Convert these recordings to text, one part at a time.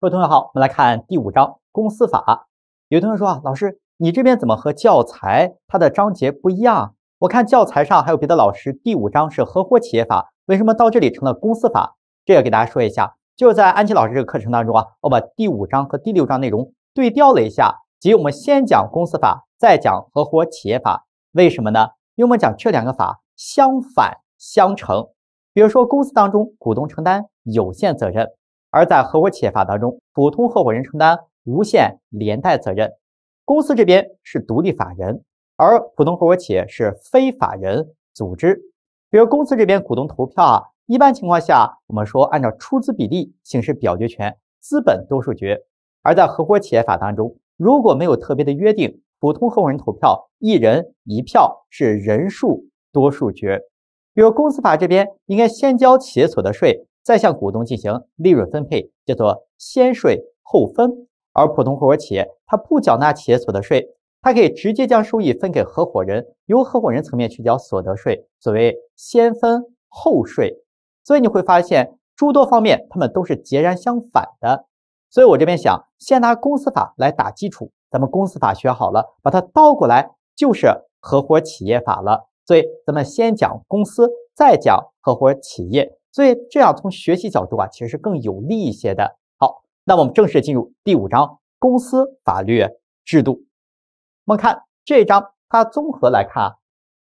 各位同学好，我们来看第五章公司法。有同学说啊，老师，你这边怎么和教材它的章节不一样？我看教材上还有别的老师第五章是合伙企业法，为什么到这里成了公司法？这个给大家说一下，就在安琪老师这个课程当中啊，我把第五章和第六章内容对调了一下，即我们先讲公司法，再讲合伙企业法。为什么呢？因为我们讲这两个法相反相成。比如说，公司当中股东承担有限责任。而在合伙企业法当中，普通合伙人承担无限连带责任，公司这边是独立法人，而普通合伙企业是非法人组织。比如公司这边股东投票啊，一般情况下，我们说按照出资比例行使表决权，资本多数决；而在合伙企业法当中，如果没有特别的约定，普通合伙人投票一人一票是人数多数决。比如公司法这边应该先交企业所得税。再向股东进行利润分配，叫做先税后分；而普通合伙企业，它不缴纳企业所得税，它可以直接将收益分给合伙人，由合伙人层面去缴所得税，所谓先分后税。所以你会发现诸多方面，他们都是截然相反的。所以我这边想，先拿公司法来打基础，咱们公司法学好了，把它倒过来就是合伙企业法了。所以咱们先讲公司，再讲合伙企业。所以这样从学习角度啊，其实是更有利一些的。好，那我们正式进入第五章公司法律制度。我们看这一章，它综合来看啊，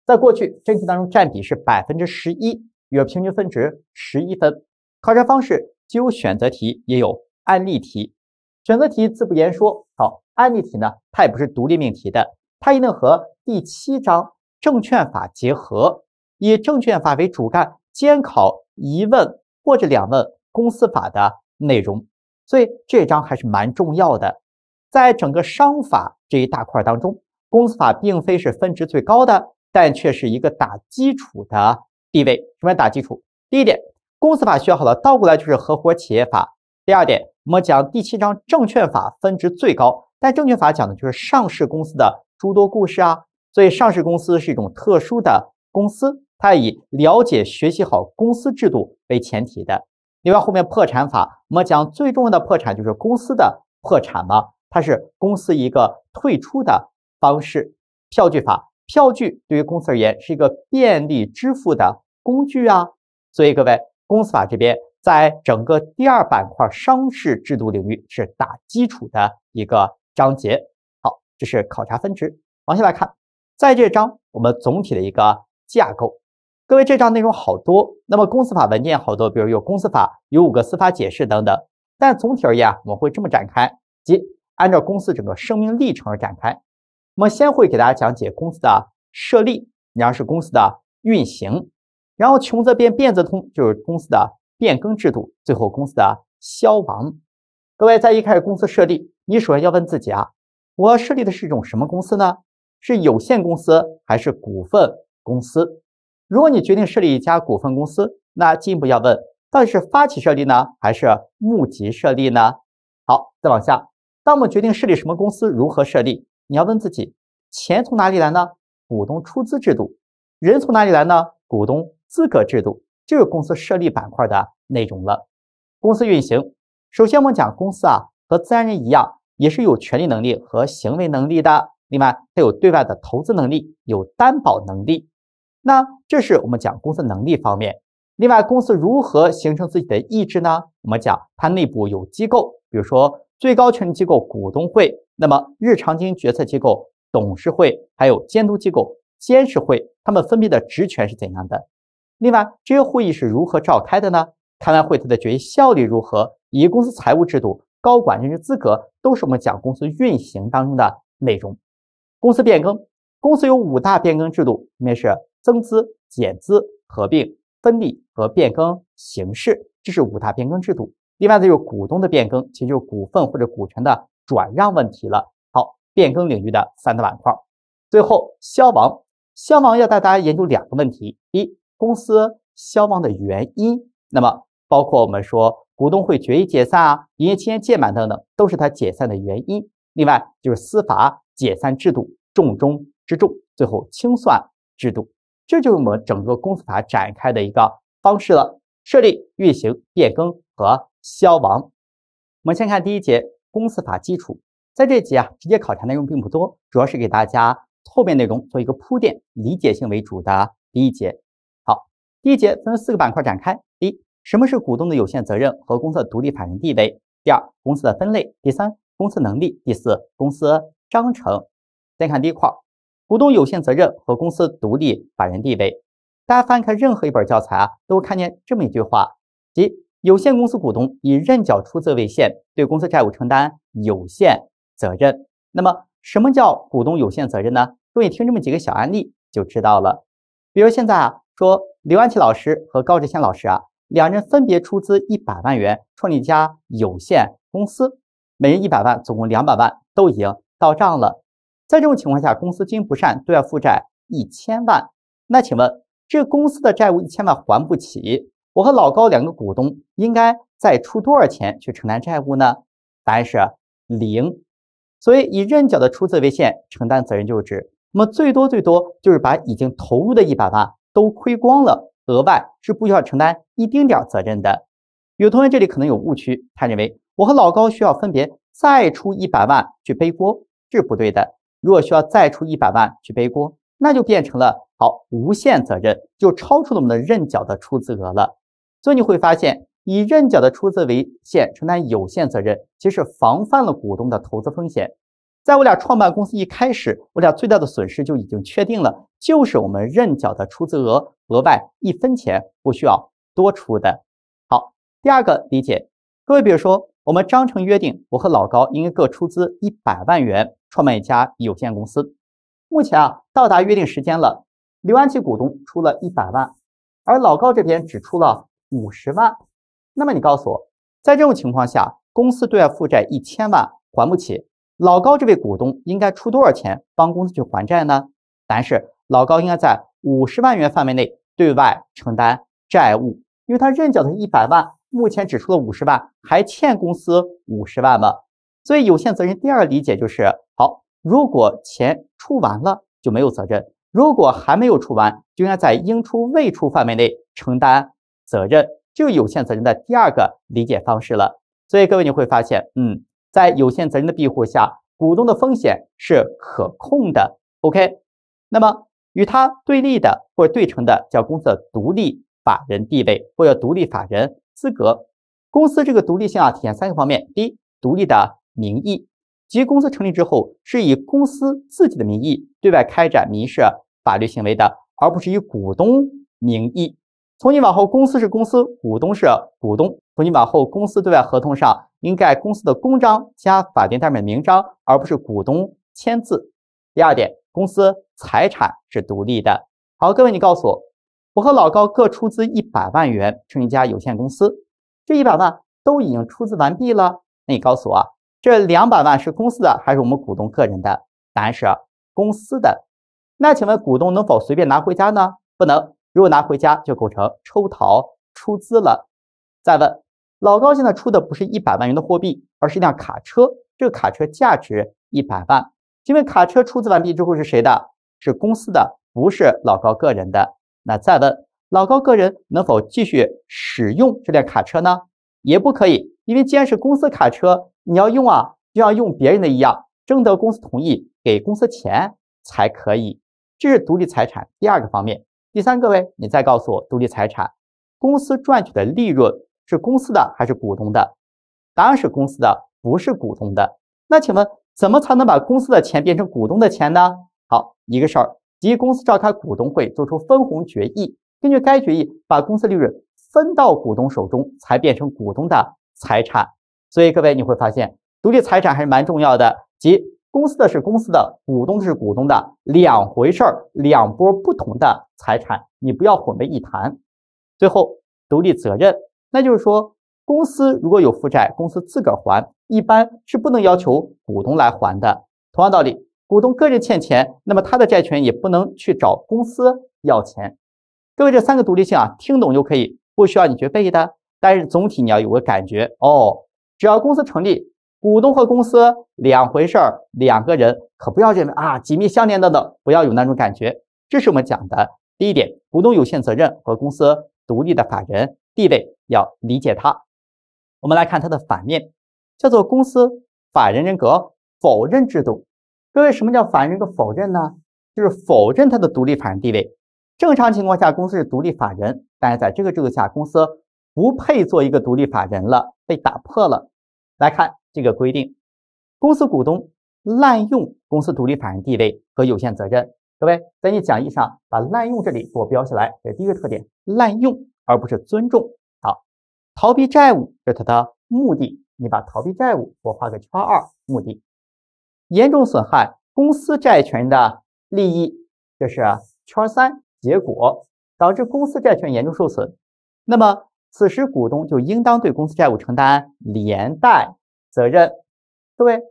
在过去真题当中占比是百分之十一，有平均分值十一分。考察方式既有选择题，也有案例题。选择题自不言说。好，案例题呢，它也不是独立命题的，它一定和第七章证券法结合，以证券法为主干。监考一问或者两问公司法的内容，所以这章还是蛮重要的，在整个商法这一大块当中，公司法并非是分值最高的，但却是一个打基础的地位。什么叫打基础？第一点，公司法学好了，倒过来就是合伙企业法。第二点，我们讲第七章证券法分值最高，但证券法讲的就是上市公司的诸多故事啊，所以上市公司是一种特殊的公司。它以了解、学习好公司制度为前提的。另外，后面破产法，我们讲最重要的破产就是公司的破产嘛，它是公司一个退出的方式。票据法，票据对于公司而言是一个便利支付的工具啊。所以各位，公司法这边在整个第二板块商事制度领域是打基础的一个章节。好，这是考察分值。往下来看，在这章我们总体的一个架构。各位，这章内容好多，那么公司法文件好多，比如有公司法，有五个司法解释等等。但总体而言啊，我们会这么展开，即按照公司整个生命历程而展开。我们先会给大家讲解公司的设立，然后是公司的运行，然后穷则变，变则通，就是公司的变更制度，最后公司的消亡。各位，在一开始公司设立，你首先要问自己啊，我设立的是一种什么公司呢？是有限公司还是股份公司？如果你决定设立一家股份公司，那进一步要问，到底是发起设立呢，还是募集设立呢？好，再往下，当我们决定设立什么公司，如何设立，你要问自己，钱从哪里来呢？股东出资制度，人从哪里来呢？股东资格制度，就是公司设立板块的内容了。公司运行，首先我们讲公司啊，和自然人一样，也是有权利能力和行为能力的。另外，它有对外的投资能力，有担保能力。那这是我们讲公司能力方面。另外，公司如何形成自己的意志呢？我们讲它内部有机构，比如说最高权力机构股东会，那么日常经营决策机构董事会，还有监督机构监事会，他们分别的职权是怎样的？另外，这些会议是如何召开的呢？开完会它的决议效力如何？以及公司财务制度、高管任职资格都是我们讲公司运行当中的内容。公司变更，公司有五大变更制度，分别是。增资、减资、合并、分立和变更形式，这是五大变更制度。另外呢，就是股东的变更，其实就是股份或者股权的转让问题了。好，变更领域的三大板块。最后，消亡，消亡要带大家研究两个问题：一，公司消亡的原因；那么包括我们说股东会决议解散啊，营业期间届满等等，都是它解散的原因。另外就是司法解散制度，重中之重。最后，清算制度。这就是我们整个公司法展开的一个方式了，设立、运行、变更和消亡。我们先看第一节公司法基础，在这节啊，直接考察内容并不多，主要是给大家后面内容做一个铺垫，理解性为主的第一节。好，第一节分四个板块展开：第一，什么是股东的有限责任和公司的独立法人地位；第二，公司的分类；第三，公司能力；第四，公司章程。先看第一块股东有限责任和公司独立法人地位，大家翻开任何一本教材啊，都看见这么一句话，即有限公司股东以认缴出资为限，对公司债务承担有限责任。那么，什么叫股东有限责任呢？各位听这么几个小案例就知道了。比如现在啊，说刘安琪老师和高志谦老师啊，两人分别出资一百万元，创立一家有限公司，每人一百万，总共两百万，都已经到账了。在这种情况下，公司经营不善，对外负债一千万。那请问，这公司的债务一千万还不起，我和老高两个股东应该再出多少钱去承担债务呢？答案是零。所以以认缴的出资为限承担责任就职。那么最多最多就是把已经投入的一百万都亏光了，额外是不需要承担一丁点责任的。有同学这里可能有误区，他认为我和老高需要分别再出一百万去背锅，是不对的。如果需要再出一百万去背锅，那就变成了好无限责任，就超出了我们的认缴的出资额了。所以你会发现，以认缴的出资为限承担有限责任，其实防范了股东的投资风险。在我俩创办公司一开始，我俩最大的损失就已经确定了，就是我们认缴的出资额额外一分钱不需要多出的。好，第二个理解，各位比如说。我们章程约定，我和老高应该各出资一百万元创办一家有限公司。目前啊，到达约定时间了，刘安琪股东出了一百万，而老高这边只出了五十万。那么你告诉我，在这种情况下，公司对外负债一千万还不起，老高这位股东应该出多少钱帮公司去还债呢？答案是老高应该在五十万元范围内对外承担债务，因为他认缴的一百万。目前只出了五十万，还欠公司五十万吗？所以有限责任第二个理解就是：好，如果钱出完了就没有责任；如果还没有出完，就应该在应出未出范围内承担责任。这是有限责任的第二个理解方式了。所以各位你会发现，嗯，在有限责任的庇护下，股东的风险是可控的。OK，那么与它对立的或者对称的叫公司的独立法人地位，或者独立法人。资格，公司这个独立性啊，体现三个方面。第一，独立的名义，即公司成立之后是以公司自己的名义对外开展民事法律行为的，而不是以股东名义。从今往后，公司是公司，股东是股东。从今往后，公司对外合同上应盖公司的公章加法定代表名章，而不是股东签字。第二点，公司财产是独立的。好，各位，你告诉我。我和老高各出资一百万元成立一家有限公司，这一百万都已经出资完毕了。那你告诉我，这两百万是公司的还是我们股东个人的？答案是公司的。那请问股东能否随便拿回家呢？不能，如果拿回家就构成抽逃出资了。再问，老高现在出的不是一百万元的货币，而是一辆卡车，这个卡车价值一百万。请问卡车出资完毕之后是谁的？是公司的，不是老高个人的。那再问老高个人能否继续使用这辆卡车呢？也不可以，因为既然是公司卡车，你要用啊，就要用别人的，一样征得公司同意，给公司钱才可以。这是独立财产第二个方面。第三，各位，你再告诉我，独立财产公司赚取的利润是公司的还是股东的？答案是公司的，不是股东的。那请问，怎么才能把公司的钱变成股东的钱呢？好，一个事儿。即公司召开股东会作出分红决议，根据该决议把公司利润分到股东手中，才变成股东的财产。所以各位你会发现，独立财产还是蛮重要的。即公司的是公司的，股东的是股东的两回事儿，两波不同的财产，你不要混为一谈。最后，独立责任，那就是说，公司如果有负债，公司自个儿还，一般是不能要求股东来还的。同样道理。股东个人欠钱，那么他的债权也不能去找公司要钱。各位，这三个独立性啊，听懂就可以，不需要你去背的。但是总体你要有个感觉哦，只要公司成立，股东和公司两回事儿，两个人可不要认为啊紧密相连的呢，不要有那种感觉。这是我们讲的第一点：股东有限责任和公司独立的法人地位，要理解它。我们来看它的反面，叫做公司法人人格否认制度。各位，什么叫法人格否认呢？就是否认它的独立法人地位。正常情况下，公司是独立法人，但是在这个制度下，公司不配做一个独立法人了，被打破了。来看这个规定：公司股东滥用公司独立法人地位和有限责任。各位，在你讲义上把滥用这里给我标下来，这是第一个特点，滥用而不是尊重。好，逃避债务是它的目的，你把逃避债务我画个圈二，目的。严重损害公司债权人的利益，这是圈三结果，导致公司债权严重受损。那么此时股东就应当对公司债务承担连带责任。各位，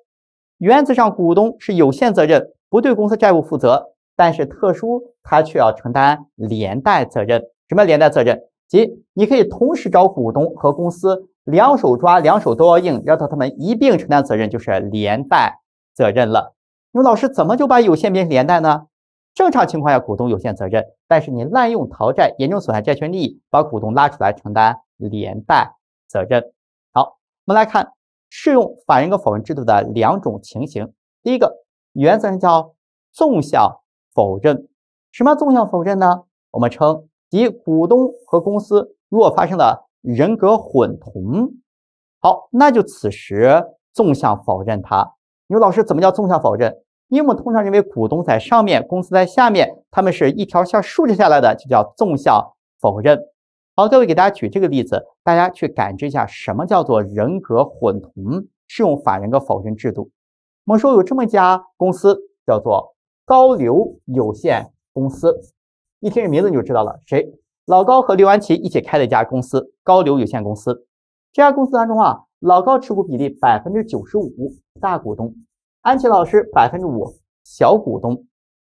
原则上股东是有限责任，不对公司债务负责，但是特殊他却要承担连带责任。什么连带责任？即你可以同时找股东和公司，两手抓，两手都要硬，要求他们一并承担责任，就是连带。责任了，你说老师怎么就把有限变成连带呢？正常情况下股东有限责任，但是你滥用逃债，严重损害债权利益，把股东拉出来承担连带责任。好，我们来看适用法人格否认制度的两种情形。第一个原则上叫纵向否认，什么纵向否认呢？我们称即股东和公司若发生了人格混同，好，那就此时纵向否认它。你说老师怎么叫纵向否认？因为我们通常认为股东在上面，公司在下面，他们是一条线竖着下来的，就叫纵向否认。好，各位给大家举这个例子，大家去感知一下什么叫做人格混同适用法人格否认制度。我们说有这么一家公司叫做高流有限公司，一听这名字你就知道了，谁？老高和刘安琪一起开了一家公司，高流有限公司。这家公司当中啊。老高持股比例百分之九十五，大股东；安琪老师百分之五，小股东。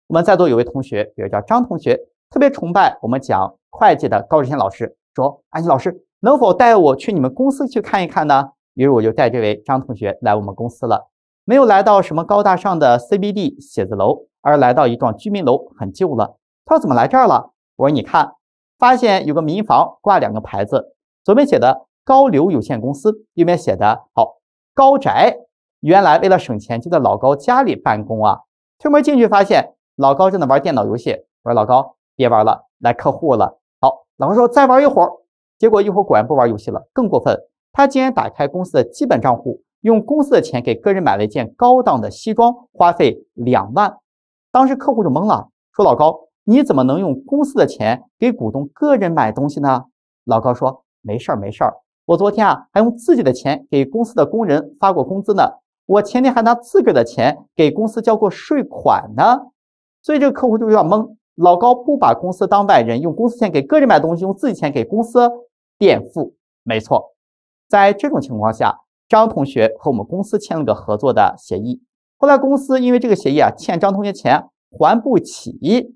我们在座有位同学，比如叫张同学，特别崇拜我们讲会计的高志贤老师，说安琪老师能否带我去你们公司去看一看呢？于是我就带这位张同学来我们公司了，没有来到什么高大上的 CBD 写字楼，而来到一幢居民楼，很旧了。他说怎么来这儿了？我说你看，发现有个民房挂两个牌子，左边写的。高流有限公司右边写的好。高宅原来为了省钱就在老高家里办公啊。推门进去发现老高正在玩电脑游戏。我说老高别玩了，来客户了。好，老高说再玩一会儿。结果一会儿果然不玩游戏了，更过分，他竟然打开公司的基本账户，用公司的钱给个人买了一件高档的西装，花费两万。当时客户就懵了，说老高你怎么能用公司的钱给股东个人买东西呢？老高说没事儿没事儿。我昨天啊还用自己的钱给公司的工人发过工资呢，我前天还拿自个儿的钱给公司交过税款呢，所以这个客户就有点懵。老高不把公司当外人，用公司钱给个人买东西，用自己钱给公司垫付，没错。在这种情况下，张同学和我们公司签了个合作的协议，后来公司因为这个协议啊欠张同学钱还不起。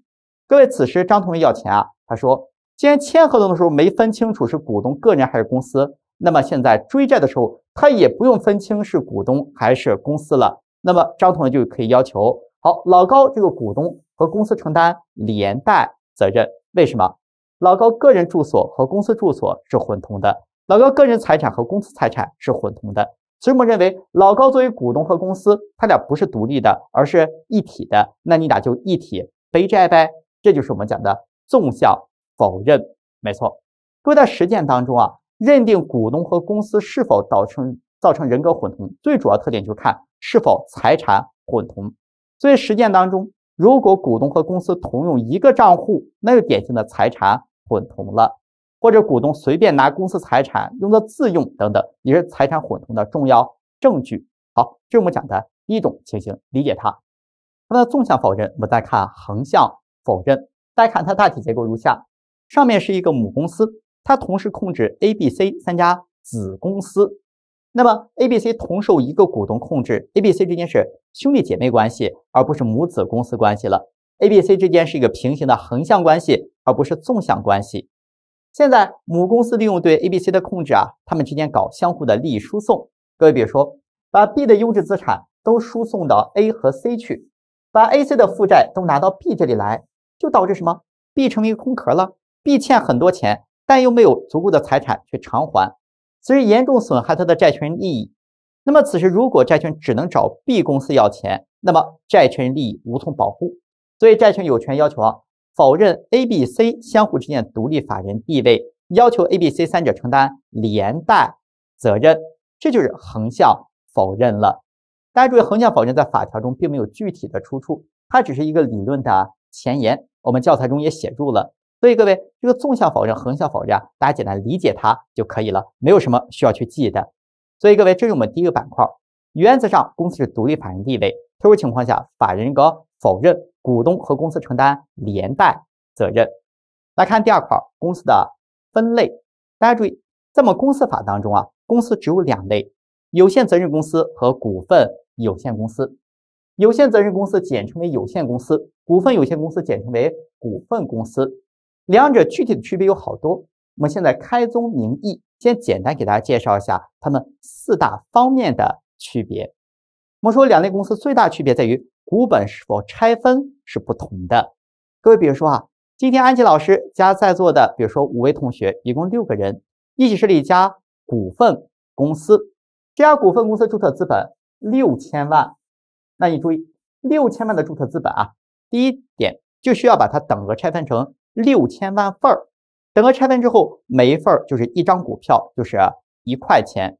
各位，此时张同学要钱啊，他说，既然签合同的时候没分清楚是股东个人还是公司。那么现在追债的时候，他也不用分清是股东还是公司了。那么张同学就可以要求：好，老高这个股东和公司承担连带责任。为什么？老高个人住所和公司住所是混同的，老高个人财产和公司财产是混同的。所以，我们认为老高作为股东和公司，他俩不是独立的，而是一体的。那你俩就一体背债呗。这就是我们讲的纵向否认，没错。各位在实践当中啊。认定股东和公司是否造成造成人格混同，最主要特点就是看是否财产混同。所以实践当中，如果股东和公司同用一个账户，那就典型的财产混同了；或者股东随便拿公司财产用作自用等等，也是财产混同的重要证据。好，这是我们讲的一种情形，理解它。它的纵向否认，我们再看横向否认。大家看它大体结构如下：上面是一个母公司。它同时控制 A、B、C 三家子公司，那么 A、B、C 同受一个股东控制，A、B、C 之间是兄弟姐妹关系，而不是母子公司关系了。A、B、C 之间是一个平行的横向关系，而不是纵向关系。现在母公司利用对 A、B、C 的控制啊，他们之间搞相互的利益输送。各位，比如说把 B 的优质资产都输送到 A 和 C 去，把 A、C 的负债都拿到 B 这里来，就导致什么？B 成为一个空壳了，B 欠很多钱。但又没有足够的财产去偿还，所以严重损害他的债权人利益。那么此时，如果债权只能找 B 公司要钱，那么债权人利益无从保护。所以，债权有权要求啊否认 A、B、C 相互之间独立法人地位，要求 A、B、C 三者承担连带责任。这就是横向否认了。大家注意，横向否认在法条中并没有具体的出处，它只是一个理论的前言。我们教材中也写入了。所以各位，这个纵向否认、横向否认，大家简单理解它就可以了，没有什么需要去记的。所以各位，这是我们第一个板块。原则上，公司是独立法人地位，特殊情况下，法人格否认，股东和公司承担连带责任。来看第二块，公司的分类。大家注意，在我们公司法当中啊，公司只有两类：有限责任公司和股份有限公司。有限责任公司简称为有限公司，股份有限公司简称为股份公司。两者具体的区别有好多，我们现在开宗明义，先简单给大家介绍一下它们四大方面的区别。我们说两类公司最大区别在于股本是否拆分是不同的。各位，比如说啊，今天安吉老师加在座的，比如说五位同学，一共六个人一起设立一家股份公司，这家股份公司注册资本六千万，那你注意，六千万的注册资本啊，第一点就需要把它等额拆分成。六千万份儿，等额拆分之后，每一份就是一张股票，就是一块钱。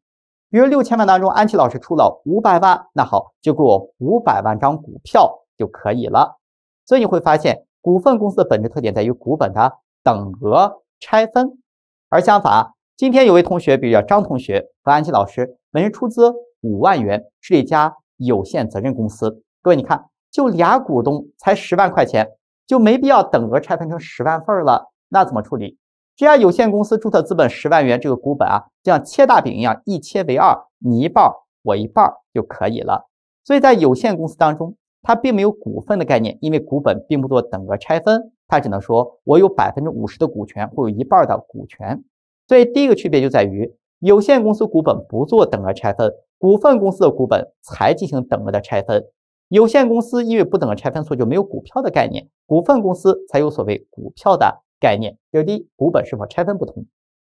比如六千万当中，安琪老师出了五百万，那好，就给我五百万张股票就可以了。所以你会发现，股份公司的本质特点在于股本的等额拆分。而相反，今天有位同学，比如叫张同学和安琪老师，每人出资五万元，是一家有限责任公司。各位，你看，就俩股东才十万块钱。就没必要等额拆分成十万份了，那怎么处理？这家有限公司注册资本十万元，这个股本啊，就像切大饼一样，一切为二，你一半我一半就可以了。所以在有限公司当中，它并没有股份的概念，因为股本并不做等额拆分，它只能说我有百分之五十的股权，或有一半的股权。所以第一个区别就在于，有限公司股本不做等额拆分，股份公司的股本才进行等额的拆分。有限公司因为不等额拆分，所以就没有股票的概念；股份公司才有所谓股票的概念。这是第一，股本是否拆分不同。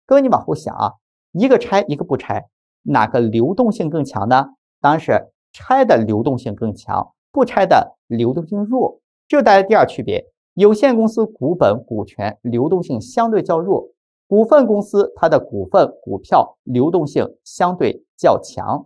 各位，你往后想啊，一个拆，一个不拆，哪个流动性更强呢？当然是拆的流动性更强，不拆的流动性弱。这是大家第二区别。有限公司股本股权流动性相对较弱，股份公司它的股份股票流动性相对较强。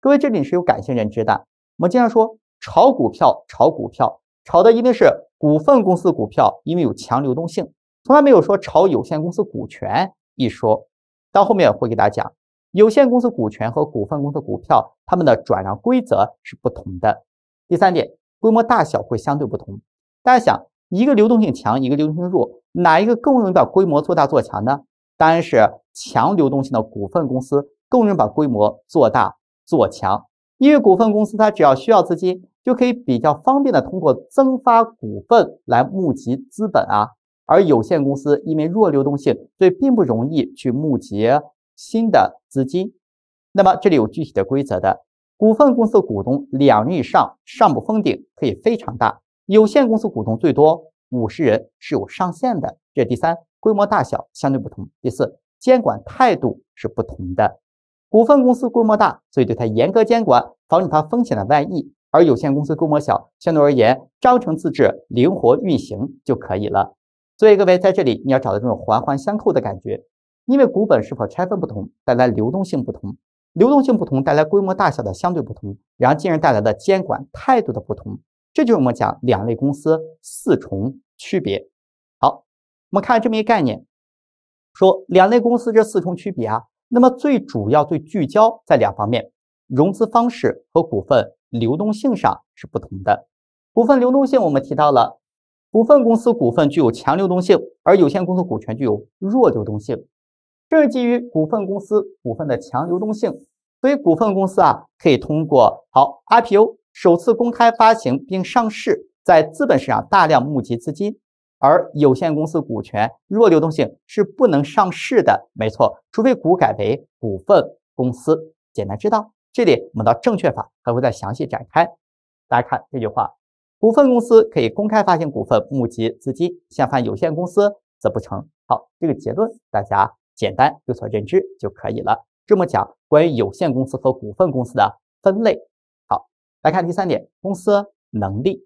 各位，这里是有感性认知的。我们经常说。炒股票，炒股票，炒的一定是股份公司股票，因为有强流动性，从来没有说炒有限公司股权一说。到后面会给大家讲，有限公司股权和股份公司股票，它们的转让规则是不同的。第三点，规模大小会相对不同。大家想，一个流动性强，一个流动性弱，哪一个更容易把规模做大做强呢？当然是强流动性的股份公司，更容易把规模做大做强。因为股份公司它只要需要资金，就可以比较方便的通过增发股份来募集资本啊，而有限公司因为弱流动性，所以并不容易去募集新的资金。那么这里有具体的规则的，股份公司股东两人以上，上不封顶，可以非常大；有限公司股东最多五十人，是有上限的。这第三，规模大小相对不同。第四，监管态度是不同的。股份公司规模大，所以对它严格监管，防止它风险的外溢；而有限公司规模小，相对而言章程自治、灵活运行就可以了。所以各位在这里你要找到这种环环相扣的感觉，因为股本是否拆分不同，带来流动性不同，流动性不同带来规模大小的相对不同，然后进而带来的监管态度的不同。这就是我们讲两类公司四重区别。好，我们看这么一个概念，说两类公司这四重区别啊。那么最主要最聚焦在两方面，融资方式和股份流动性上是不同的。股份流动性我们提到了，股份公司股份具有强流动性，而有限公司股权具有弱流动性。这是基于股份公司股份的强流动性，所以股份公司啊可以通过好 IPO 首次公开发行并上市，在资本市场大量募集资金。而有限公司股权弱流动性是不能上市的，没错，除非股改为股份公司。简单知道，这里我们到证券法还会再详细展开。大家看这句话，股份公司可以公开发行股份募集资金，相反有限公司则不成。好，这个结论大家简单有所认知就可以了。这么讲，关于有限公司和股份公司的分类。好，来看第三点，公司能力。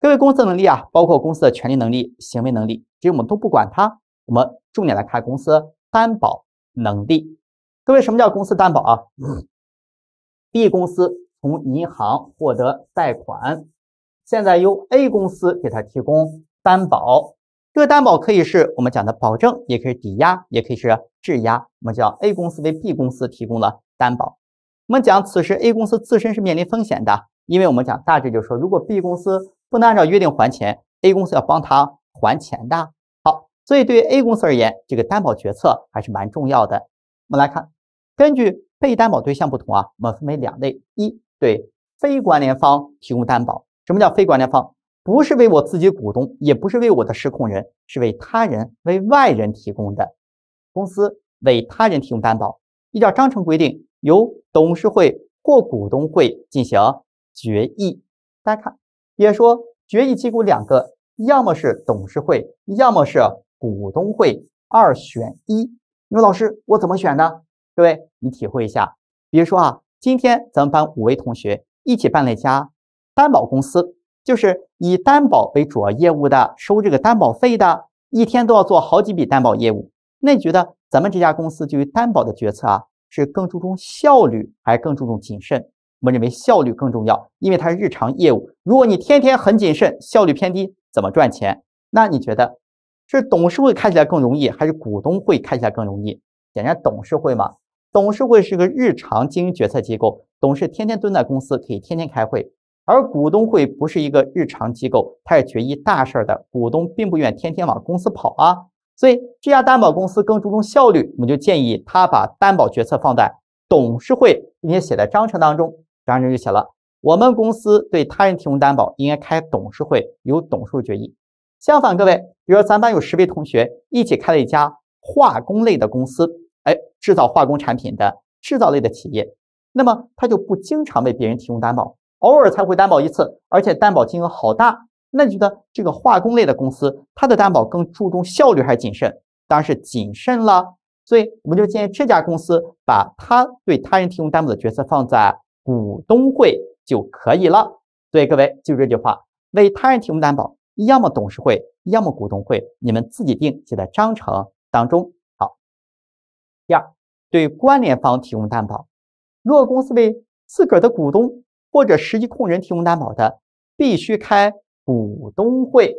各位公司能力啊，包括公司的权利能力、行为能力，其实我们都不管它，我们重点来看公司担保能力。各位，什么叫公司担保啊？B 公司从银行获得贷款，现在由 A 公司给他提供担保，这个担保可以是我们讲的保证，也可以是抵押，也可以是质押，我们叫 A 公司为 B 公司提供了担保。我们讲，此时 A 公司自身是面临风险的，因为我们讲大致就是说，如果 B 公司。不能按照约定还钱，A 公司要帮他还钱的。好，所以对于 A 公司而言，这个担保决策还是蛮重要的。我们来看，根据被担保对象不同啊，我们分为两类：一对非关联方提供担保。什么叫非关联方？不是为我自己股东，也不是为我的实控人，是为他人为外人提供的公司为他人提供担保，依照章程规定，由董事会或股东会进行决议。大家看。也说决议机构两个，要么是董事会，要么是股东会，二选一。你说老师，我怎么选呢？各位，你体会一下。比如说啊，今天咱们班五位同学一起办了一家担保公司，就是以担保为主要业务的，收这个担保费的，一天都要做好几笔担保业务。那你觉得咱们这家公司对于担保的决策啊，是更注重效率，还是更注重谨慎？我们认为效率更重要，因为它是日常业务。如果你天天很谨慎，效率偏低，怎么赚钱？那你觉得是董事会看起来更容易，还是股东会看起来更容易？显然董事会嘛，董事会是个日常经营决策机构，董事天天蹲在公司，可以天天开会；而股东会不是一个日常机构，它是决议大事儿的。股东并不愿天天往公司跑啊。所以这家担保公司更注重效率，我们就建议他把担保决策放在董事会，并且写在章程当中。这样就写了，我们公司对他人提供担保，应该开董事会由董事会决议。相反，各位，比如说咱班有十位同学一起开了一家化工类的公司，哎，制造化工产品的制造类的企业，那么他就不经常为别人提供担保，偶尔才会担保一次，而且担保金额好大。那你觉得这个化工类的公司，它的担保更注重效率还是谨慎？当然是谨慎了。所以，我们就建议这家公司把它对他人提供担保的决策放在。股东会就可以了。所以各位，记住这句话，为他人提供担保，要么董事会，要么股东会，你们自己定，写在章程当中。好，第二，对关联方提供担保，若公司为自个儿的股东或者实际控制人提供担保的，必须开股东会，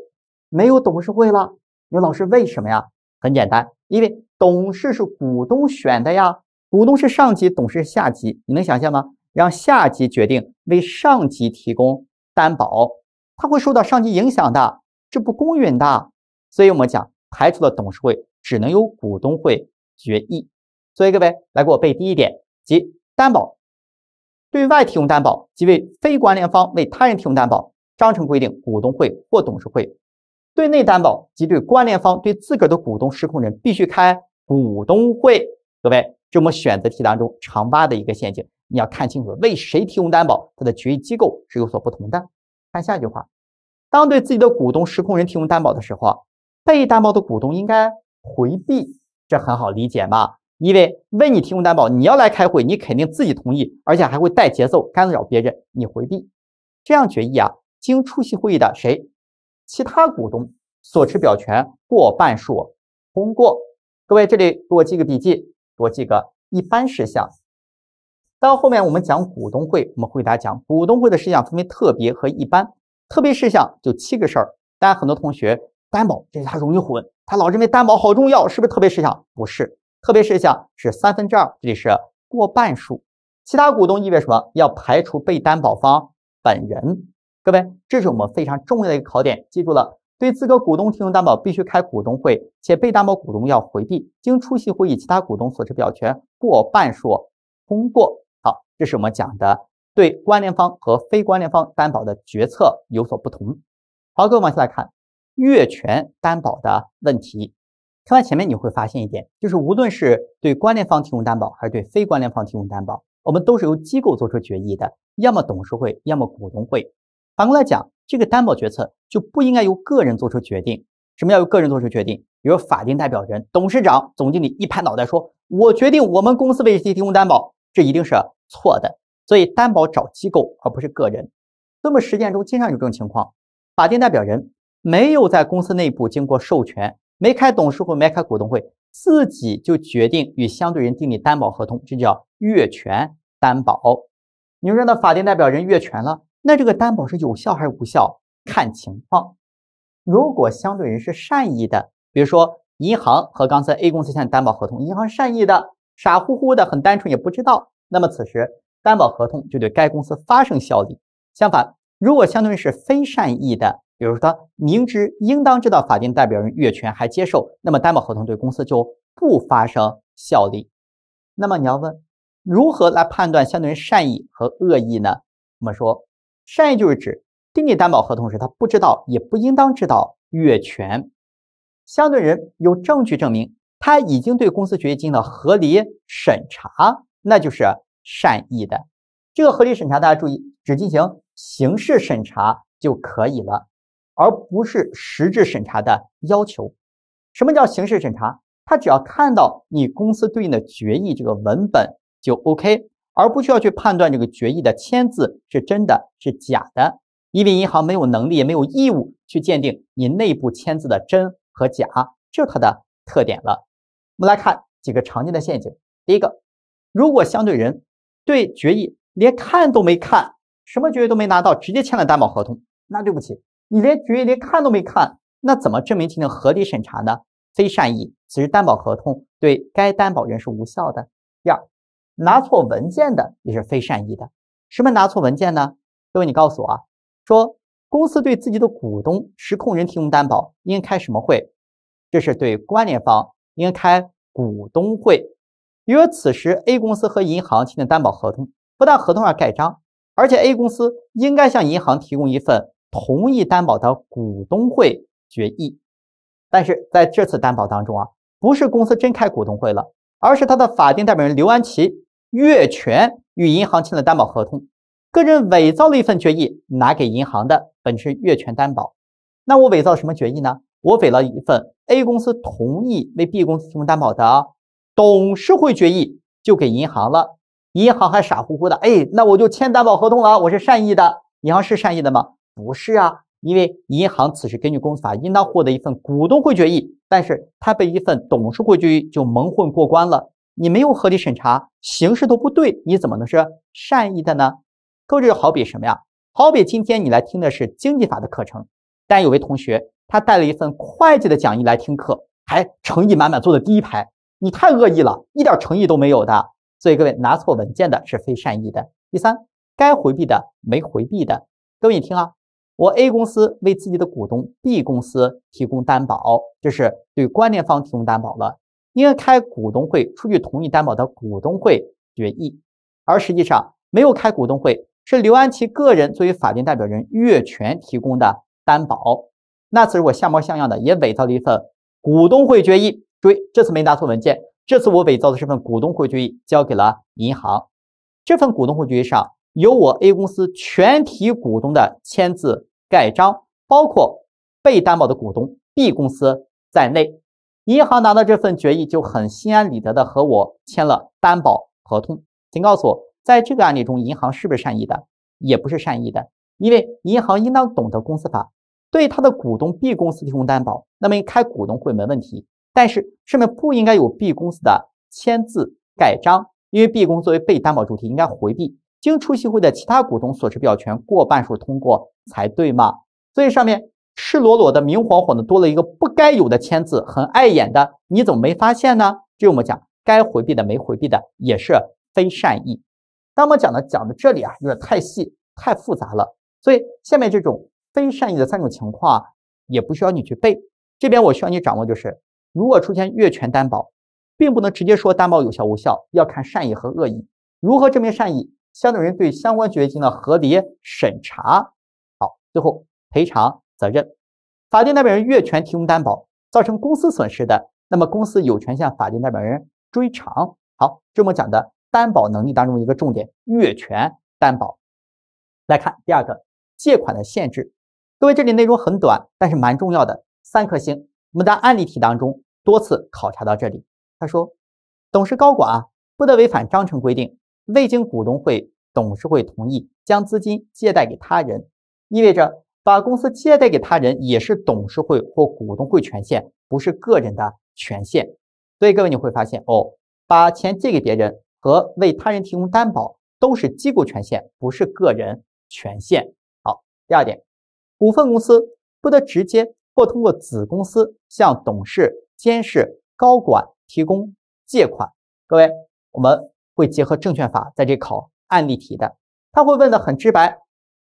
没有董事会了。说老师为什么呀？很简单，因为董事是股东选的呀，股东是上级，董事是下级，你能想象吗？让下级决定为上级提供担保，他会受到上级影响的，这不公允的。所以，我们讲排除了董事会，只能由股东会决议。所以，各位来给我背第一点：即担保对外提供担保，即为非关联方为他人提供担保。章程规定，股东会或董事会对内担保，即对关联方、对自个儿的股东、实控人，必须开股东会。各位，这我们选择题当中常挖的一个陷阱。你要看清楚，为谁提供担保，它的决议机构是有所不同的。看下一句话，当对自己的股东、实控人提供担保的时候，被担保的股东应该回避，这很好理解吧？因为为你提供担保，你要来开会，你肯定自己同意，而且还会带节奏干扰别人，你回避。这样决议啊，经出席会议的谁？其他股东所持表决权过半数通过。各位，这里给我记个笔记，给我记个一般事项。到后面我们讲股东会，我们会给大家讲股东会的事项分为特别和一般。特别事项就七个事儿，大家很多同学担保，这是他容易混，他老认为担保好重要，是不是特别事项？不是，特别事项是三分之二，这里是过半数，其他股东意味着什么？要排除被担保方本人。各位，这是我们非常重要的一个考点，记住了。对资格股东提供担保，必须开股东会，且被担保股东要回避，经出席会议其他股东所持表决过半数通过。好，这是我们讲的对关联方和非关联方担保的决策有所不同。好，各位往下来看越权担保的问题。看完前面你会发现一点，就是无论是对关联方提供担保还是对非关联方提供担保，我们都是由机构做出决议的，要么董事会，要么股东会。反过来讲，这个担保决策就不应该由个人做出决定。什么要由个人做出决定？比如法定代表人、董事长、总经理一拍脑袋说：“我决定我们公司为谁提供担保。”这一定是。错的，所以担保找机构而不是个人。那么实践中经常有这种情况：法定代表人没有在公司内部经过授权，没开董事会，没开股东会，自己就决定与相对人订立担保合同，这叫越权担保。你说那法定代表人越权了，那这个担保是有效还是无效？看情况。如果相对人是善意的，比如说银行和刚才 A 公司签担保合同，银行善意的，傻乎乎的，很单纯，也不知道。那么此时，担保合同就对该公司发生效力。相反，如果相对人是非善意的，比如说明知应当知道法定代表人越权还接受，那么担保合同对公司就不发生效力。那么你要问，如何来判断相对人善意和恶意呢？我们说，善意就是指订立担保合同时，他不知道也不应当知道越权。相对人有证据证明他已经对公司决议进行了合理审查。那就是善意的，这个合理审查，大家注意，只进行形式审查就可以了，而不是实质审查的要求。什么叫形式审查？他只要看到你公司对应的决议这个文本就 OK，而不需要去判断这个决议的签字是真的是假的，因为银行没有能力也没有义务去鉴定你内部签字的真和假，这是它的特点了。我们来看几个常见的陷阱，第一个。如果相对人对决议连看都没看，什么决议都没拿到，直接签了担保合同，那对不起，你连决议连看都没看，那怎么证明进行合理审查呢？非善意，此时担保合同对该担保人是无效的。第二，拿错文件的也是非善意的。什么拿错文件呢？各位，你告诉我啊，说公司对自己的股东、实控人提供担保，应该开什么会？这是对关联方应该开股东会。因为此时 A 公司和银行签订担保合同，不但合同上盖章，而且 A 公司应该向银行提供一份同意担保的股东会决议。但是在这次担保当中啊，不是公司真开股东会了，而是他的法定代表人刘安琪越权与银行签了担保合同，个人伪造了一份决议拿给银行的，本是越权担保。那我伪造什么决议呢？我伪造一份 A 公司同意为 B 公司提供担保的。董事会决议就给银行了，银行还傻乎乎的，哎，那我就签担保合同了，我是善意的。银行是善意的吗？不是啊，因为银行此时根据公司法应当获得一份股东会决议，但是他被一份董事会决议就蒙混过关了。你没有合理审查，形式都不对，你怎么能是善意的呢？各位这就好比什么呀？好比今天你来听的是经济法的课程，但有位同学他带了一份会计的讲义来听课，还诚意满满坐在第一排。你太恶意了，一点诚意都没有的。所以各位拿错文件的是非善意的。第三，该回避的没回避的。各位你听啊，我 A 公司为自己的股东 B 公司提供担保，这是对关联方提供担保了。应该开股东会出具同意担保的股东会决议，而实际上没有开股东会，是刘安琪个人作为法定代表人越权提供的担保。那此时我像模像样的也伪造了一份股东会决议。注意，这次没拿错文件。这次我伪造的这份股东会决议交给了银行。这份股东会决议上有我 A 公司全体股东的签字盖章，包括被担保的股东 B 公司在内。银行拿到这份决议就很心安理得的和我签了担保合同。请告诉我，在这个案例中，银行是不是善意的？也不是善意的，因为银行应当懂得公司法，对他的股东 B 公司提供担保，那么开股东会没问题。但是上面不应该有 B 公司的签字盖章，因为 B 公司作为被担保主体应该回避。经出席会议的其他股东所持表决权过半数通过才对嘛？所以上面赤裸裸的、明晃晃的多了一个不该有的签字，很碍眼的。你怎么没发现呢？这我们讲该回避的没回避的也是非善意。当我们讲的讲的这里啊，有点太细、太复杂了，所以下面这种非善意的三种情况也不需要你去背。这边我需要你掌握就是。如果出现越权担保，并不能直接说担保有效无效，要看善意和恶意。如何证明善意？相对人对相关决定的合理审查。好，最后赔偿责任，法定代表人越权提供担保，造成公司损失的，那么公司有权向法定代表人追偿。好，这么讲的担保能力当中一个重点——越权担保。来看第二个借款的限制，各位这里内容很短，但是蛮重要的，三颗星。我们的案例题当中多次考察到这里，他说，董事高管啊不得违反章程规定，未经股东会、董事会同意将资金借贷给他人，意味着把公司借贷给他人也是董事会或股东会权限，不是个人的权限。所以各位你会发现哦，把钱借给别人和为他人提供担保都是机构权限，不是个人权限。好，第二点，股份公司不得直接。或通过子公司向董事、监事、高管提供借款。各位，我们会结合证券法在这考案例题的，他会问的很直白。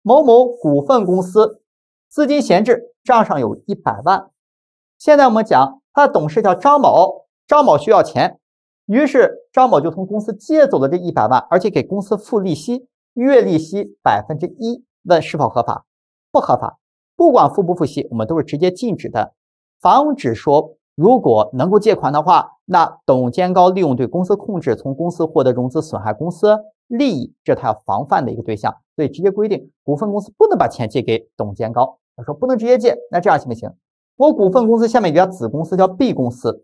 某某股份公司资金闲置，账上有一百万。现在我们讲，他的董事叫张某，张某需要钱，于是张某就从公司借走了这一百万，而且给公司付利息，月利息百分之一。问是否合法？不合法。不管付不付息，我们都是直接禁止的，防止说如果能够借款的话，那董监高利用对公司控制，从公司获得融资，损害公司利益，这他要防范的一个对象。所以直接规定，股份公司不能把钱借给董监高。他说不能直接借，那这样行不行？我股份公司下面有一家子公司叫 B 公司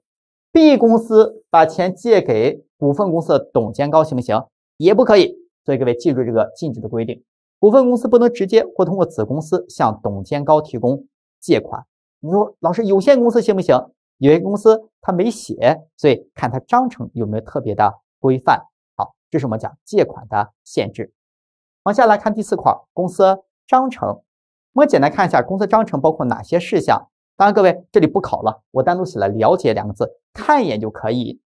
，B 公司把钱借给股份公司的董监高行不行？也不可以。所以各位记住这个禁止的规定。股份公司不能直接或通过子公司向董监高提供借款。你说老师，有限公司行不行？有限公司他没写，所以看他章程有没有特别的规范。好，这是我们讲借款的限制。往下来看第四块，公司章程。我们简单看一下公司章程包括哪些事项。当然，各位这里不考了，我单独写了了解两个字，看一眼就可以。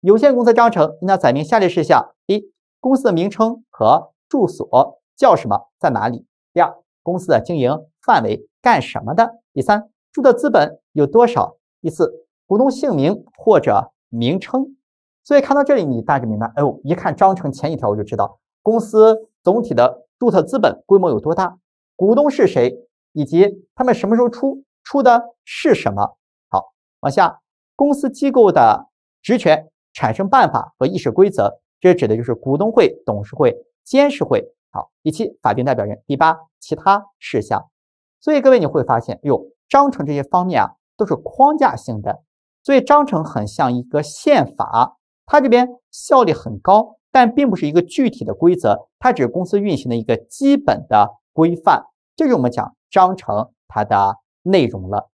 有限公司章程应当载明下列事项：一、公司的名称和住所。叫什么？在哪里？第二，公司的经营范围干什么的？第三，注册资本有多少？第四，股东姓名或者名称。所以看到这里，你大致明白。哎呦，一看章程前一条，我就知道公司总体的注册资本规模有多大，股东是谁，以及他们什么时候出，出的是什么。好，往下，公司机构的职权、产生办法和议事规则，这指的就是股东会、董事会、监事会。好，第七法定代表人，第八其他事项。所以各位你会发现，哟，章程这些方面啊，都是框架性的。所以章程很像一个宪法，它这边效率很高，但并不是一个具体的规则，它只是公司运行的一个基本的规范。这就是我们讲章程它的内容了。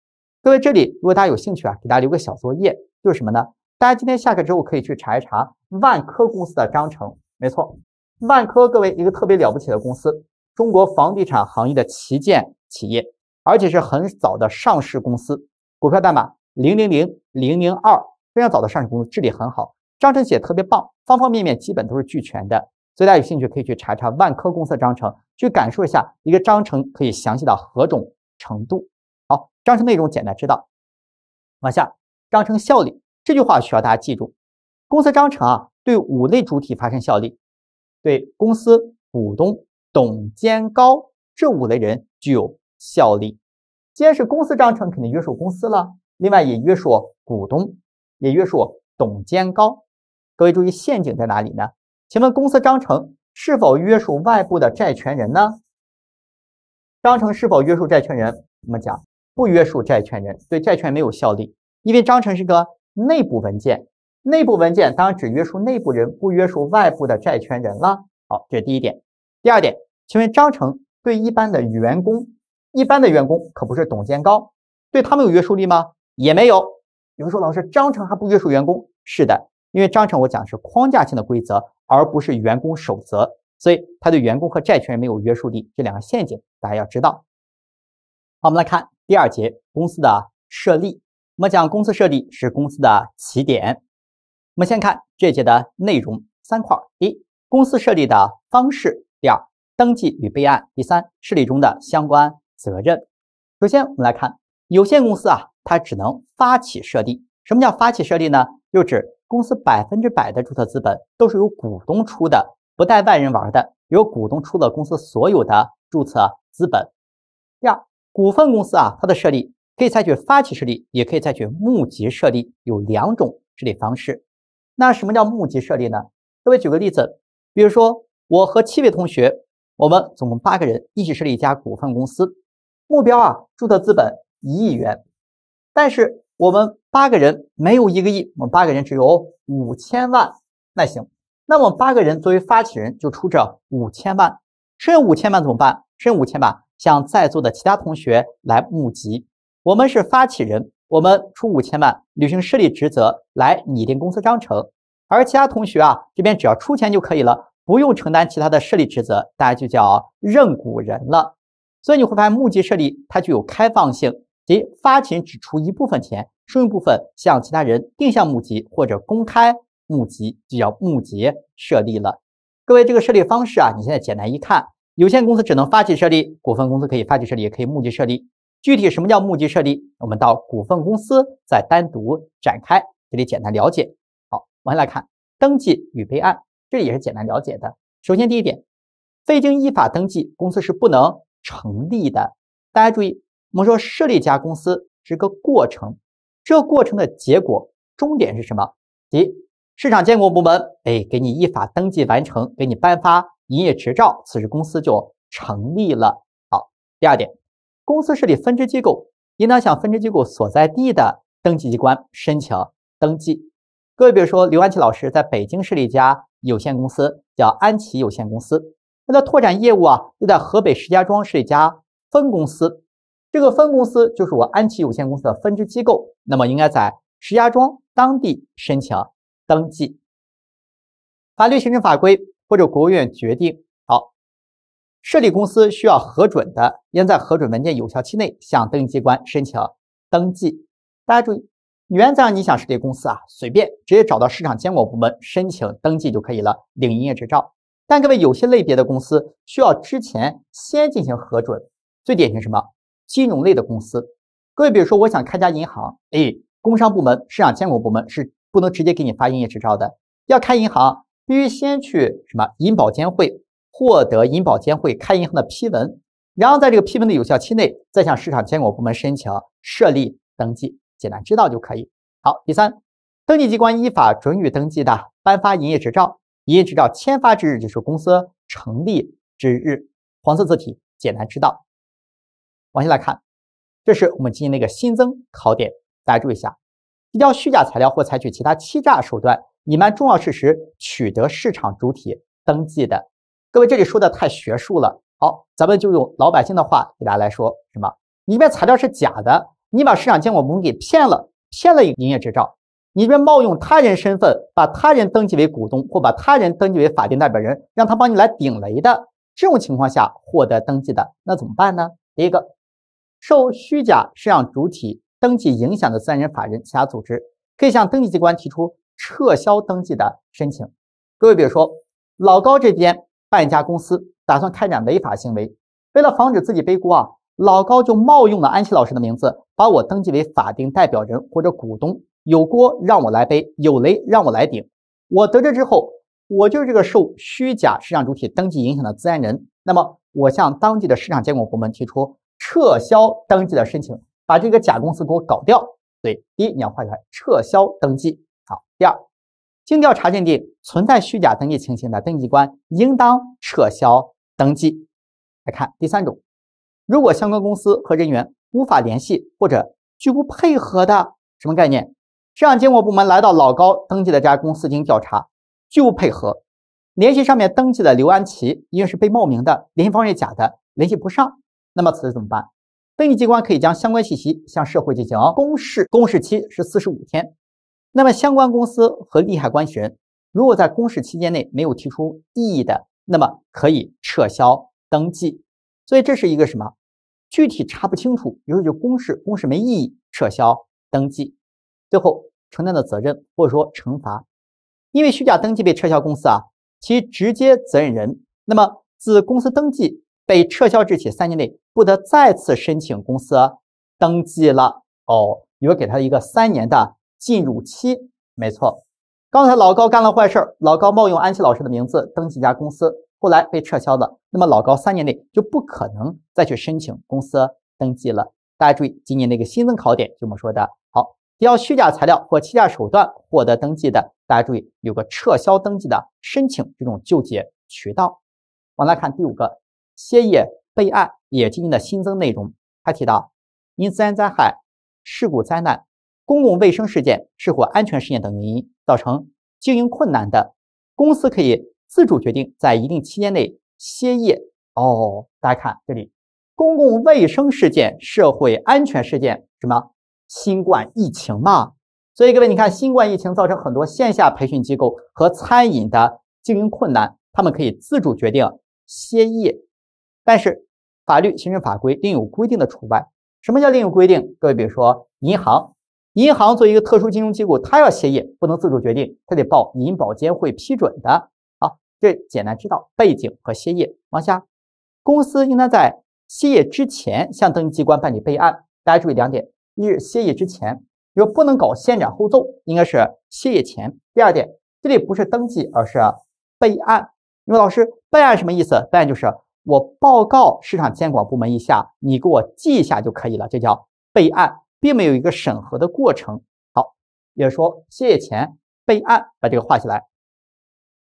各位这里，如果大家有兴趣啊，给大家留个小作业，就是什么呢？大家今天下课之后可以去查一查万科公司的章程，没错。万科，各位一个特别了不起的公司，中国房地产行业的旗舰企业，而且是很早的上市公司，股票代码零零零零零二，非常早的上市公司，治理很好，章程写特别棒，方方面面基本都是俱全的，所以大家有兴趣可以去查查万科公司的章程，去感受一下一个章程可以详细到何种程度。好，章程内容简单知道，往下，章程效力这句话需要大家记住，公司章程啊对五类主体发生效力。对公司股东董监高这五类人具有效力。既然是公司章程，肯定约束公司了，另外也约束股东，也约束董监高。各位注意陷阱在哪里呢？请问公司章程是否约束外部的债权人呢？章程是否约束债权人？我们讲不约束债权人，对债权没有效力，因为章程是个内部文件。内部文件当然只约束内部人，不约束外部的债权人了。好，这是第一点。第二点，请问章程对一般的员工，一般的员工可不是董监高，对他们有约束力吗？也没有。有人说，老师，章程还不约束员工？是的，因为章程我讲是框架性的规则，而不是员工守则，所以他对员工和债权人没有约束力。这两个陷阱大家要知道。好，我们来看第二节公司的设立。我们讲公司设立是公司的起点。我们先看这节的内容，三块：一、公司设立的方式；第二，登记与备案；第三，设立中的相关责任。首先，我们来看有限公司啊，它只能发起设立。什么叫发起设立呢？就指公司百分之百的注册资本都是由股东出的，不带外人玩的，由股东出了公司所有的注册资本。第二，股份公司啊，它的设立可以采取发起设立，也可以采取募集设立，有两种设立方式。那什么叫募集设立呢？各位举个例子，比如说我和七位同学，我们总共八个人一起设立一家股份公司，目标啊，注册资本一亿元，但是我们八个人没有一个亿，我们八个人只有五千万，那行，那么八个人作为发起人就出这五千万，剩五千万怎么办？剩五千万向在座的其他同学来募集，我们是发起人。我们出五千万履行设立职责来拟定公司章程，而其他同学啊这边只要出钱就可以了，不用承担其他的设立职责，大家就叫认股人了。所以你会发现募集设立它具有开放性，即发起人只出一部分钱，剩余部分向其他人定向募集或者公开募集，就叫募集设立了。各位这个设立方式啊，你现在简单一看，有限公司只能发起设立，股份公司可以发起设立，也可以募集设立。具体什么叫募集设立？我们到股份公司再单独展开，这里简单了解。好，我们来看登记与备案，这里也是简单了解的。首先，第一点，未经依法登记，公司是不能成立的。大家注意，我们说设立一家公司是个过程，这个过程的结果终点是什么？第一，市场监管部门，哎，给你依法登记完成，给你颁发营业执照，此时公司就成立了。好，第二点。公司设立分支机构，应当向分支机构所在地的登记机关申请登记。各位，比如说刘安琪老师在北京市设立一家有限公司，叫安琪有限公司。为了拓展业务啊，又在河北石家庄设立一家分公司。这个分公司就是我安琪有限公司的分支机构，那么应该在石家庄当地申请登记。法律、行政法规或者国务院决定。设立公司需要核准的，应在核准文件有效期内向登记机关申请登记。大家注意，原则上你想设立公司啊，随便直接找到市场监管部门申请登记就可以了，领营业执照。但各位有些类别的公司需要之前先进行核准，最典型什么？金融类的公司，各位比如说我想开家银行，哎，工商部门、市场监管部门是不能直接给你发营业执照的，要开银行必须先去什么银保监会。获得银保监会开银行的批文，然后在这个批文的有效期内，再向市场监管部门申请设立登记。简单知道就可以。好，第三，登记机关依法准予登记的，颁发营业执照，营业执照签发之日就是公司成立之日。黄色字体，简单知道。往下来看，这是我们今天的一个新增考点，大家注意一下：提交虚假材料或采取其他欺诈手段隐瞒重要事实取得市场主体登记的。各位，这里说的太学术了。好，咱们就用老百姓的话给大家来说，什么？你边材料是假的，你把市场监管部门给骗了，骗了营业执照。你这边冒用他人身份，把他人登记为股东或把他人登记为法定代表人，让他帮你来顶雷的。这种情况下获得登记的，那怎么办呢？第一个，受虚假市场主体登记影响的自然人、法人、其他组织，可以向登记机关提出撤销登记的申请。各位，比如说老高这边。办一家公司，打算开展违法行为，为了防止自己背锅啊，老高就冒用了安琪老师的名字，把我登记为法定代表人或者股东，有锅让我来背，有雷让我来顶。我得知之后，我就是这个受虚假市场主体登记影响的自然人，那么我向当地的市场监管部门提出撤销登记的申请，把这个假公司给我搞掉。所以，第一你要画出来撤销登记。好，第二。经调查鉴定存在虚假登记情形的登记机关应当撤销登记。来看第三种，如果相关公司和人员无法联系或者拒不配合的，什么概念？市场监管部门来到老高登记的这家公司进行调查，拒不配合，联系上面登记的刘安琪，因为是被冒名的，联系方式假的，联系不上。那么此时怎么办？登记机关可以将相关信息向社会进行公示，公示期是四十五天。那么相关公司和利害关系人如果在公示期间内没有提出异议的，那么可以撤销登记。所以这是一个什么？具体查不清楚，于是就公示，公示没意义，撤销登记。最后承担的责任或者说惩罚，因为虚假登记被撤销，公司啊，其直接责任人，那么自公司登记被撤销之日起三年内不得再次申请公司登记了哦，比如给他一个三年的。进入期，没错。刚才老高干了坏事老高冒用安琪老师的名字登记一家公司，后来被撤销了。那么老高三年内就不可能再去申请公司登记了。大家注意，今年的一个新增考点，就我们说的，好，要虚假材料或欺诈手段获得登记的，大家注意有个撤销登记的申请这种救济渠道。往来看第五个歇业备案也进行了新增内容，它提到因自然灾害、事故灾难。公共卫生事件、社会安全事件等原因造成经营困难的公司，可以自主决定在一定期间内歇业。哦，大家看这里，公共卫生事件、社会安全事件，什么？新冠疫情嘛。所以各位，你看，新冠疫情造成很多线下培训机构和餐饮的经营困难，他们可以自主决定歇业。但是，法律、行政法规另有规定的除外。什么叫另有规定？各位，比如说银行。银行作为一个特殊金融机构，它要歇业不能自主决定，它得报银保监会批准的。好，这简单知道背景和歇业。往下，公司应当在歇业之前向登记机关办理备案。大家注意两点：一是歇业之前，你不能搞先斩后奏，应该是歇业前；第二点，这里不是登记，而是备案。你说老师，备案什么意思？备案就是我报告市场监管部门一下，你给我记一下就可以了，这叫备案。并没有一个审核的过程，好，也就说歇业前备案，把这个画起来，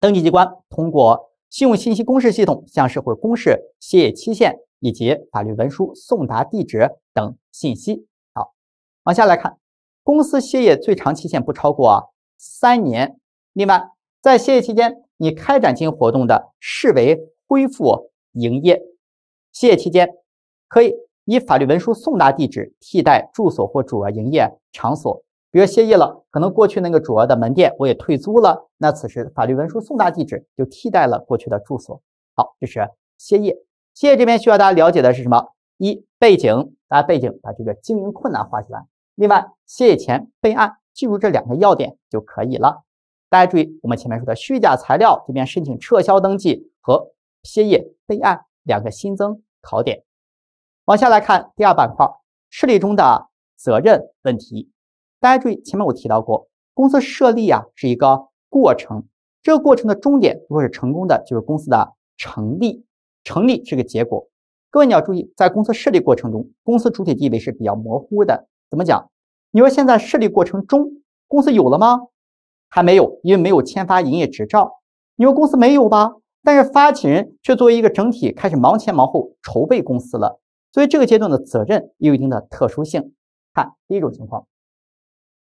登记机关通过信用信息公示系统向社会公示歇业期限以及法律文书送达地址等信息。好，往下来看，公司歇业最长期限不超过三年。另外，在歇业期间你开展经营活动的，视为恢复营业。歇业期间可以。以法律文书送达地址替代住所或主要营业场所，比如歇业了，可能过去那个主要的门店我也退租了，那此时法律文书送达地址就替代了过去的住所。好，这是歇业，歇业这边需要大家了解的是什么？一背景，大家背景把这个经营困难画起来。另外，歇业前备案，记住这两个要点就可以了。大家注意，我们前面说的虚假材料这边申请撤销登记和歇业备案两个新增考点。往下来看第二板块，设立中的责任问题。大家注意，前面我提到过，公司设立啊是一个过程，这个过程的终点如果是成功的，就是公司的成立，成立是个结果。各位你要注意，在公司设立过程中，公司主体地位是比较模糊的。怎么讲？你说现在设立过程中，公司有了吗？还没有，因为没有签发营业执照。你说公司没有吧？但是发起人却作为一个整体开始忙前忙后筹备公司了。所以这个阶段的责任有一定的特殊性。看第一种情况，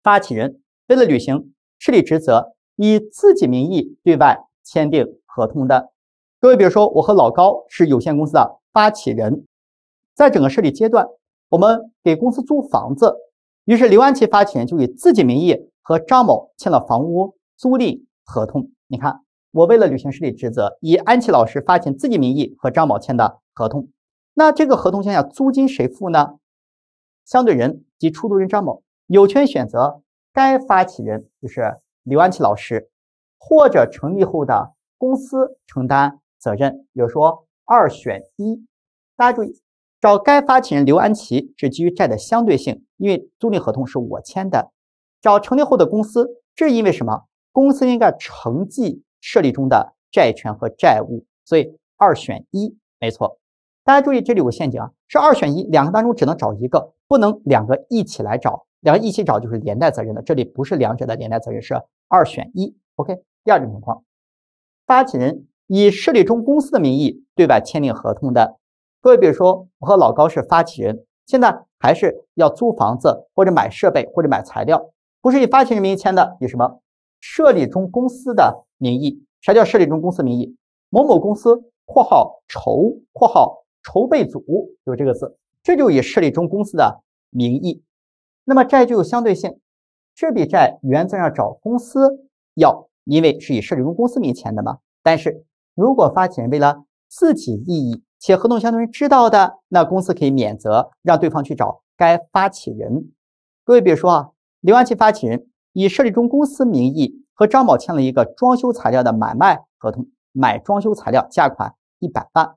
发起人为了履行设立职责，以自己名义对外签订合同的。各位，比如说我和老高是有限公司的发起人，在整个设立阶段，我们给公司租房子，于是刘安琪发起人就以自己名义和张某签了房屋租赁合同。你看，我为了履行设立职责，以安琪老师发起人自己名义和张某签的合同。那这个合同项下租金谁付呢？相对人及出租人张某有权选择该发起人，就是刘安琪老师，或者成立后的公司承担责任。比如说二选一，大家注意，找该发起人刘安琪是基于债的相对性，因为租赁合同是我签的；找成立后的公司，这是因为什么？公司应该承继设立中的债权和债务，所以二选一，没错。大家注意，这里有个陷阱啊，是二选一，两个当中只能找一个，不能两个一起来找。两个一起找就是连带责任的，这里不是两者的连带责任，是二选一。OK，第二种情况，发起人以设立中公司的名义对外签订合同的，各位比如说我和老高是发起人，现在还是要租房子或者买设备或者买材料，不是以发起人名义签的，以什么设立中公司的名义？啥叫设立中公司名义？某某公司（括号筹括号）。筹备组就这个字，这就以设立中公司的名义。那么债具有相对性，这笔债原则上找公司要，因为是以设立中公司名签的嘛。但是如果发起人为了自己利益且合同相对人知道的，那公司可以免责，让对方去找该发起人。各位，比如说啊，刘安琪发起人以设立中公司名义和张某签了一个装修材料的买卖合同，买装修材料价款一百万。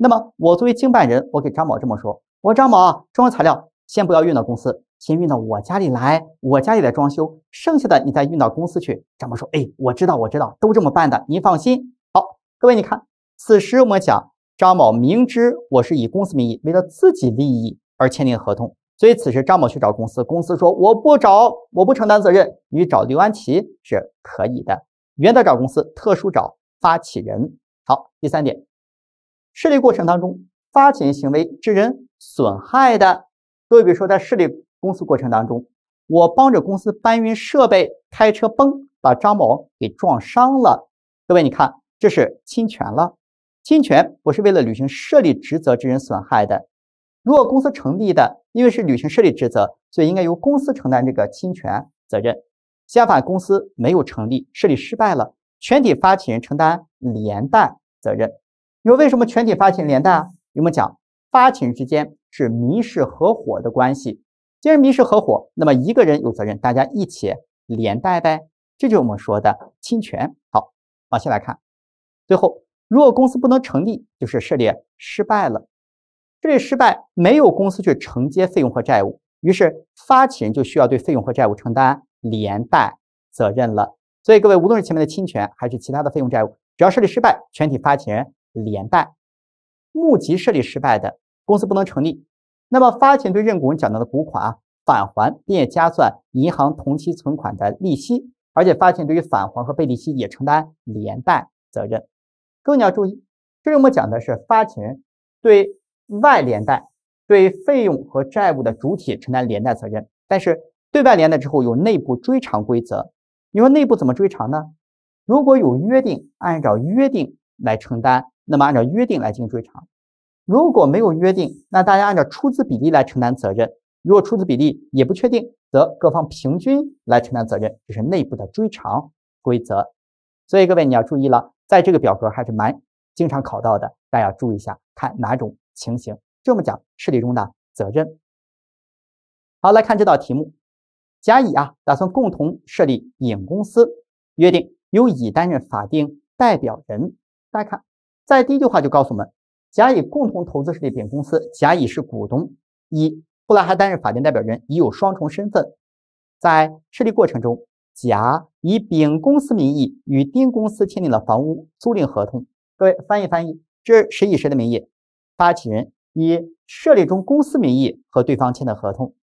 那么我作为经办人，我给张某这么说：，我张某啊，装修材料先不要运到公司，先运到我家里来，我家里在装修，剩下的你再运到公司去。张某说：，哎，我知道，我知道，都这么办的，您放心。好，各位，你看，此时我们讲，张某明知我是以公司名义，为了自己利益而签订合同，所以此时张某去找公司，公司说：我不找，我不承担责任，你找刘安琪是可以的。原则找公司，特殊找发起人。好，第三点。设立过程当中，发起人行为致人损害的，各位比如说在设立公司过程当中，我帮着公司搬运设备，开车崩把张某给撞伤了。各位你看，这是侵权了。侵权不是为了履行设立职责致人损害的。如果公司成立的，因为是履行设立职责，所以应该由公司承担这个侵权责任。相反，公司没有成立，设立失败了，全体发起人承担连带责任。说为什么全体发起人连带？因为我们讲发起人之间是民事合伙的关系，既然民事合伙，那么一个人有责任，大家一起连带呗。这就是我们说的侵权。好，往下来看，最后如果公司不能成立，就是设立失败了，设立失败没有公司去承接费用和债务，于是发起人就需要对费用和债务承担连带责任了。所以各位，无论是前面的侵权，还是其他的费用债务，只要设立失败，全体发起人。连带募集设立失败的公司不能成立，那么发钱对认股人缴纳的股款啊返还，并加算银行同期存款的利息，而且发钱对于返还和被利息也承担连带责任。更要注意，这里我们讲的是发钱对外连带，对费用和债务的主体承担连带责任，但是对外连带之后有内部追偿规则。你说内部怎么追偿呢？如果有约定，按照约定来承担。那么按照约定来进行追偿，如果没有约定，那大家按照出资比例来承担责任；如果出资比例也不确定，则各方平均来承担责任。这是内部的追偿规则。所以各位你要注意了，在这个表格还是蛮经常考到的，大家要注意一下，看哪种情形。这么讲，事例中的责任。好，来看这道题目：甲乙啊，打算共同设立影公司，约定由乙担任法定代表人。大家看。在第一句话就告诉我们，甲乙共同投资设立丙公司，甲乙是股东，乙后来还担任法定代表人，乙有双重身份。在设立过程中，甲以丙公司名义与丁公司签订了房屋租赁合同。各位翻译翻译，这谁以谁的名义？发起人以设立中公司名义和对方签的合同。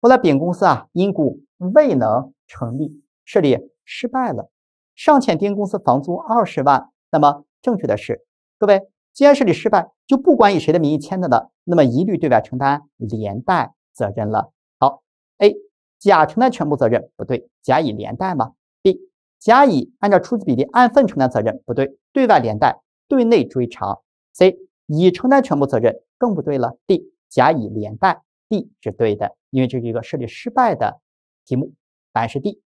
后来丙公司啊因故未能成立，设立失败了，尚欠丁公司房租二十万。那么正确的是？各位，既然设立失败，就不管以谁的名义签的了，那么一律对外承担连带责任了。好，A，甲承担全部责任不对，甲乙连带吗？B，甲乙按照出资比例按份承担责任不对，对外连带，对内追偿。C，乙承担全部责任更不对了。D，甲乙连带，D 是对的，因为这是一个设立失败的题目，答案是 D。